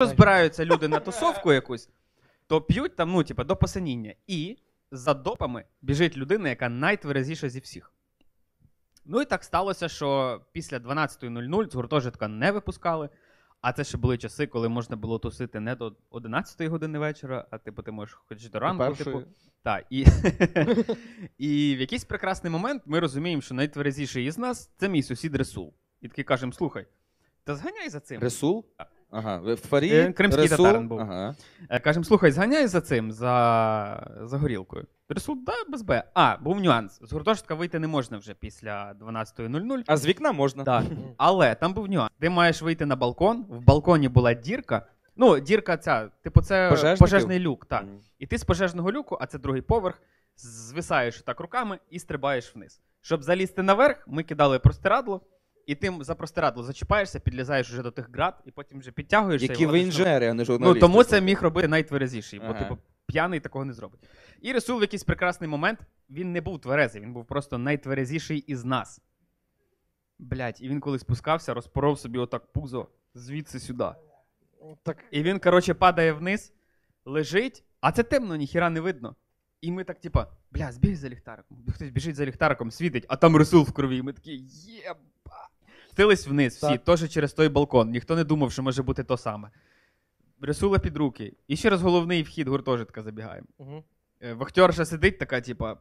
Якщо збираються люди на тусовку якусь, то п'ють там, ну, типа, до посиніння. І за допами біжить людина, яка найтверезіша зі всіх. Ну і так сталося, що після 12.00 з гуртожитка не випускали. А це ще були часи, коли можна було тусити не до 11 ї години вечора, а типу ти можеш хоч до ранку. Типу. Першої. Типу, та, і і в якийсь прекрасний момент ми розуміємо, що найтверезіший із нас це мій сусід Ресул. І такий кажемо: слухай, та зганяй за цим. Ресул? Так. Ага, Фарі, е, Кримський Ресу. татарин був. Ага. Е, кажемо, слухай, зганяй за цим, за за горілкою. Ресул, да, без Б. А, був нюанс. З гуртожитка вийти не можна вже після 12.00. А з вікна можна. Так. Але там був нюанс. Ти маєш вийти на балкон, в балконі була дірка. Ну, дірка ця, типу, це Пожежників? пожежний люк. так. Mm. І ти з пожежного люку, а це другий поверх, звисаєш так руками і стрибаєш вниз. Щоб залізти наверх, ми кидали простирадло і тим за простирадло зачіпаєшся, підлізаєш уже до тих град, і потім вже підтягуєшся. Які ви інженери, а не Ну тому це міг робити найтверезіший, бо Ага. типу п'яний такого не зробить. І Рисул в якийсь прекрасний момент. Він не був тверезий, він був просто найтверезіший із нас. Блять, і він коли спускався, розпоров собі отак пузо звідси сюди. Так. І він, коротше, падає вниз, лежить, а це темно, ніхіра не видно. І ми так, типа, бля, збіг за ліхтариком. Хтось біжить за ліхтариком, світить, а там Рисул в крові. І ми такі, є спустились вниз всі, Так. теж через той балкон. Ніхто не думав, що може бути то саме. Рисула під руки. І ще раз головний вхід гуртожитка забігаємо. Мгм. Е, Вахтерша сидить така, типа,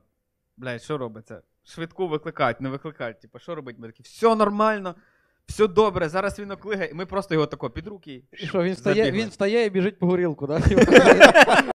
блядь, що робиться? Швидку викликають, не викликають, типа, що робить? Ми такі, все нормально, все добре, зараз він оклигає. І ми просто його тако під руки. І що, він встає, він встає і біжить по горілку, да?